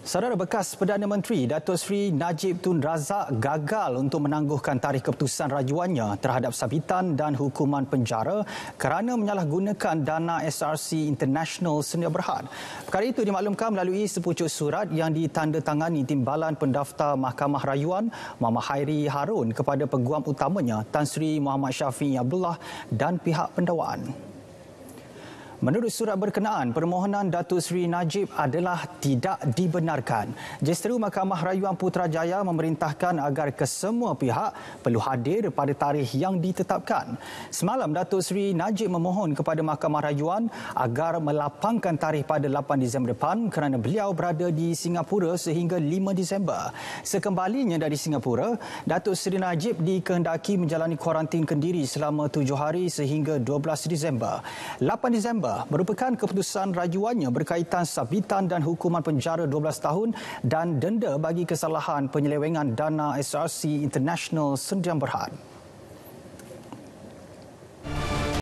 Saudara bekas Perdana Menteri Datuk Seri Najib Tun Razak gagal untuk menangguhkan tarikh keputusan rajuannya terhadap sabitan dan hukuman penjara kerana menyalahgunakan dana SRC International Senia Berhad. Perkara itu dimaklumkan melalui sepucuk surat yang ditandatangani Timbalan Pendaftar Mahkamah Rayuan Mama Hairi Harun kepada peguam utamanya Tan Sri Muhammad Syafiq Abdullah dan pihak pendawaan. Menurut surat berkenaan, permohonan Datuk Seri Najib adalah tidak dibenarkan. Jesteru Mahkamah Rayuan Putrajaya memerintahkan agar kesemua pihak perlu hadir pada tarikh yang ditetapkan. Semalam, Datuk Seri Najib memohon kepada Mahkamah Rayuan agar melapangkan tarikh pada 8 Disember depan kerana beliau berada di Singapura sehingga 5 Disember. Sekembalinya dari Singapura, Datuk Seri Najib dikehendaki menjalani kuarantin kendiri selama 7 hari sehingga 12 Disember. 8 Disember Sabah merupakan keputusan rajuannya berkaitan sabitan dan hukuman penjara 12 tahun dan denda bagi kesalahan penyelewengan dana SRC International Sendian Berhad.